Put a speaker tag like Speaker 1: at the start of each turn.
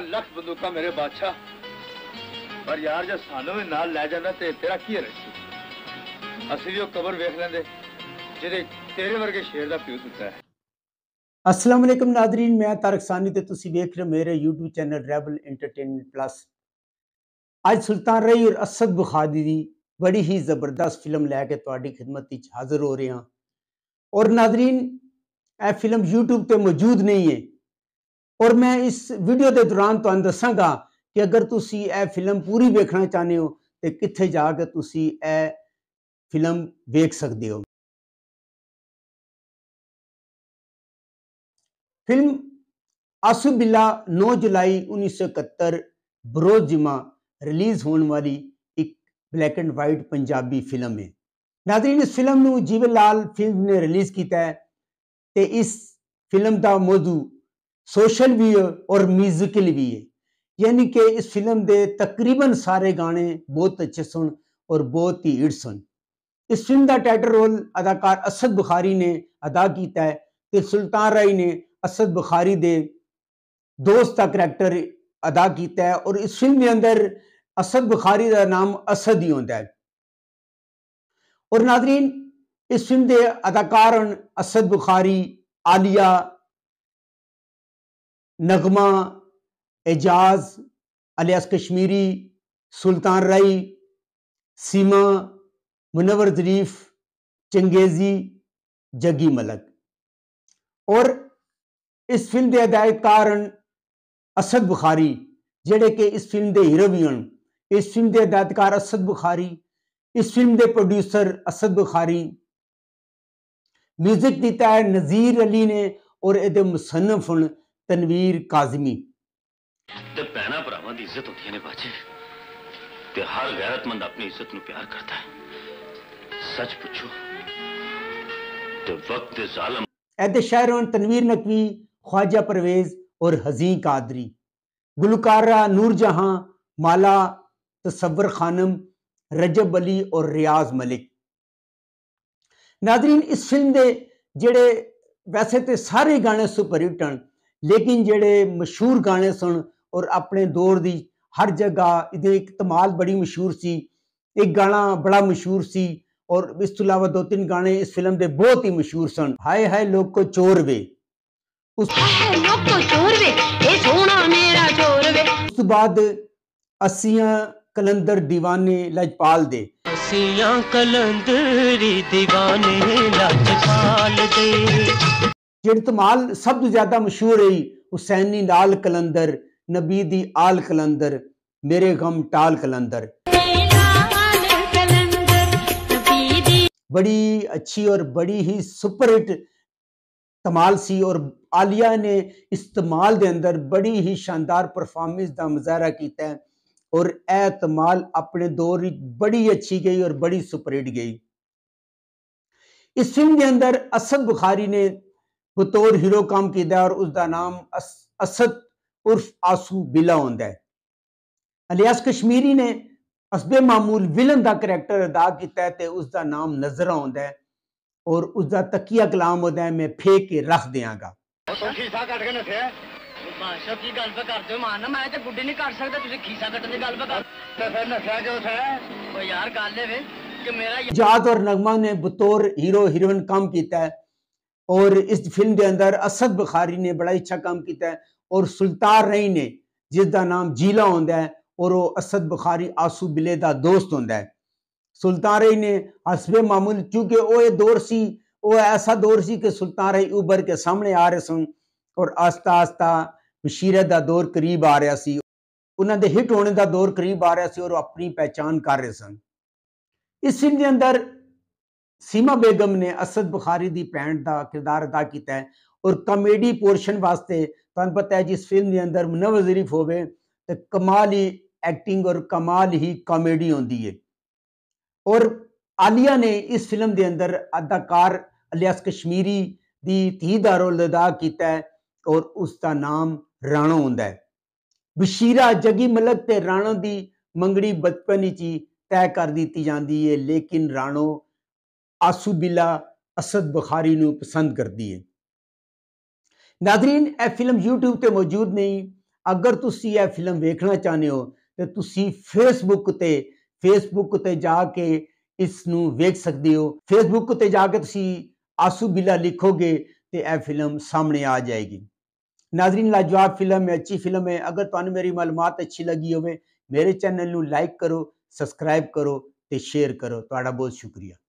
Speaker 1: लख बंदूक मेरे बादशाह पर यार ਜੇ सानू भी नाल लै जाना ते तेरा की ਰਹਿਸੀ ਅਸੀਂ ਉਹ ਕਬਰ ਵੇਖ ਲੈਂਦੇ ਜਿਹਦੇ ਤੇਰੇ ਵਰਗੇ ਸ਼ੇਰ शेर का ਦਿੱਤਾ दिता है असलम नादरीन मैं तारक सानी तो तुम वेख रहे हो मेरे यूट्यूब चैनल रैबल इंटरटेनमेंट प्लस अज सुल्तान रही और असद बुखारी की बड़ी ही जबरदस्त फिल्म लैके थोड़ी खिदमत हाजिर हो रहा और नादरीन ए फिल्म यूट्यूब पर मौजूद नहीं है और मैं इस वीडियो के दौरान तुम तो दसागा कि अगर तुम यह फिल्म पूरी वेखना चाहते हो तो कितने जाकर तुम यह फिल्म वेख सकते हो फिल्म आसू बिला नौ जुलाई उन्नीस सौ इकहत् बरोज जिमा रिलीज होने वाली एक black and white Punjabi film है नादरीन इस फिल्म में जीवन लाल फिल्म ने रिलीज़ किया है तो इस फिल्म का मौजू सोशल भी है और म्यूजिकल भी है यानी कि इस फिल्म के तकरीबन सारे गाने बहुत अच्छे सुन और बहुत ही हिट सुन इस फिल्म का टाइटल रोल अदाकार असद बुखारी ने अदा किया है तो सुल्तान राय ने असद बुखारी दे दोस्त का करैक्टर अदा किया है और इस फिल्म के अंदर असद बुखारी का नाम असद ही होता है और नादरीन इस फिल्म के अदाकार असद बुखारी आलिया नगमा एजाज अलियास कश्मीरी सुल्तान राई सीमा मुनवर ज़रीफ चंगेज़ी जगी मलक और इस फिल्म के अदायकार असद बुखारी जेडे कि इस फिल्म के हीरो भी हैं इस फिल्म के अदायकार असद बुखारी इस फिल्म के प्रोड्यूसर असद बुखारी म्यूजिक दिता है नज़ीर अली ने और ये मुसनफ हूँ ਤਨਵੀਰ ਕਾਜ਼ਮੀ ਤੇ ਪੈਣਾ ਭਰਾਵਾਂ ਦੀ ਇੱਜ਼ਤ ਹੁੰਦੀ ਨੇ ਬਾਜੀ ਤੇ ਹਰ ਗੈਰਤਮੰਦ ਆਪਣੀ ਇੱਜ਼ਤ ਨੂੰ ਪਿਆਰ ਕਰਦਾ ਹੈ ਸੱਚ ਪੁੱਛੋ ਤੇ ਵਕਤ ਦੇ ਜ਼ਾਲਮ ਐਦੇ ਸ਼ਾਇਰਾਂ ਤਨਵੀਰ ਨਕਵੀ ਖਵਾਜਾ ਪਰਵੇਜ਼ ਔਰ ਹਜ਼ੀ ਕਾਦਰੀ ਗੁਲਕਾਰਾ ਨੂਰ ਜਹਾਂ ਮਾਲਾ ਤਸਵਰ ਖਾਨਮ ਰਜਬ ਅਲੀ ਔਰ ਰਿਆਜ਼ ਮਲਿਕ ਨਾਜ਼ਰੀਨ ਇਸ ਫਿਲਮ ਦੇ ਜਿਹੜੇ ਵੈਸੇ ਤੇ ਸਾਰੇ ਗਾਣੇ सुपर हिट हैं ਲੇਕਿਨ ਜਿਹੜੇ ਮਸ਼ਹੂਰ ਗਾਣੇ ਸੁਣ ਔਰ ਆਪਣੇ ਦੌਰ ਦੀ ਹਰ ਜਗ੍ਹਾ ਇਹਦੇ ਇੱਕ ਤਮਾਲ ਬੜੀ ਮਸ਼ਹੂਰ ਸੀ ਇੱਕ ਗਾਣਾ ਬੜਾ ਮਸ਼ਹੂਰ ਸੀ ਔਰ ਇਸ ਤੋਂ ਇਲਾਵਾ ਦੋ ਤਿੰਨ ਗਾਣੇ ਇਸ ਫਿਲਮ ਦੇ ਬਹੁਤ ਹੀ ਮਸ਼ਹੂਰ ਸਨ ਹਾਏ ਹਾਏ ਲੋਕੋ ਚੋਰ ਵੇ ਉਸ ਲੋਕੋ ਚੋਰ ਵੇ ਇਹ ਸੋਹਣਾ ਮੇਰਾ ਚੋਰ ਵੇ ਉਸ ਤੋਂ ਬਾਅਦ ਅਸੀਆਂ ਕਲੰਦਰ دیਵਾਨੇ ਲਜਪਾਲ ਦੇ ਅਸੀਆਂ ਕਲੰਦਰੀ دیਵਾਨੇ ਲਜਪਾਲ ਦੇ तमाल सब तो ज्यादा मशहूर है हुसैनी लाल कलंदर नबी दी आल कलंदर मेरे गम टाल कलंदर बड़ी अच्छी और बड़ी ही सुपरहिट तमाल सी और आलिया ने इस तमाल के अंदर बड़ी ही शानदार परफॉर्मेंस का मुजाहरा किया है और यह तमाल अपने दौर बड़ी अच्छी गई और बड़ी सुपरहिट गई इस फिल्म के अंदर असद बुखारी ने बतौर हीरो काम किया और उसका नाम अस, असद उर्फ आसू बिला आंदा अलियास कश्मीरी ने असबे मामूल विलन का करैक्टर अदा किया है उसका नाम नजर आंदा है और उसका तकिया कलाम आंदा मैं फेंक के रख देंगा जात और नगमा ने बतौर हीरो काम किया है और इस फिल्म के अंदर असद बखारी ने बड़ा ही अच्छा काम किया और सुल्तान रही ने जिसका नाम जीला होंगे और वह असद बखारी आसू बिले का दोस्त होंगे सुल्तान रही ने हसबे मामूल चूंकि वो ये दौर सी वह ऐसा दौर सी कि सुल्तान रही उभर के सामने आ रहे सन और आस्ता आस्ता बशीरत का दौर करीब आ रहा है उन्होंने हिट होने का दौर करीब आ रहा है और अपनी पहचान कर रहे सन इस फिल्म के अंदर सीमा बेगम ने असद बुखारी की भैन का किरदार अदा किया है और कॉमेडी पोर्शन वास्ते तुम पता है जिस फिल्म के अंदर मुनव जरीफ हो तो कमाल ही एक्टिंग और कमाल ही कॉमेडी आती है और आलिया ने इस फिल्म के अंदर अदाकार अलियास कश्मीरी की धी का रोल अदा किया है और उसका नाम राणो आंदा है बशीरा जगी मलक राणो की मंगड़ी बचपन ही तय कर दी जाती है लेकिन राणो बिला असद बुखारी पसंद करती है नादरीन यह फिल्म यूट्यूब पर मौजूद नहीं अगर तुम यह फिल्म वेखना चाहते हो तो फेसबुक से फेसबुक पर जाके इस वेख सकते हो फेसबुक पर जाके बिला लिखोगे तो यह फिल्म सामने आ जाएगी नाजरीन लाजवाब फिल्म है अच्छी फिल्म है अगर तुम्हें मेरी मालूमत अच्छी लगी हो मेरे चैनल में लाइक करो सबसक्राइब करो तो शेयर करो थोड़ा बहुत शुक्रिया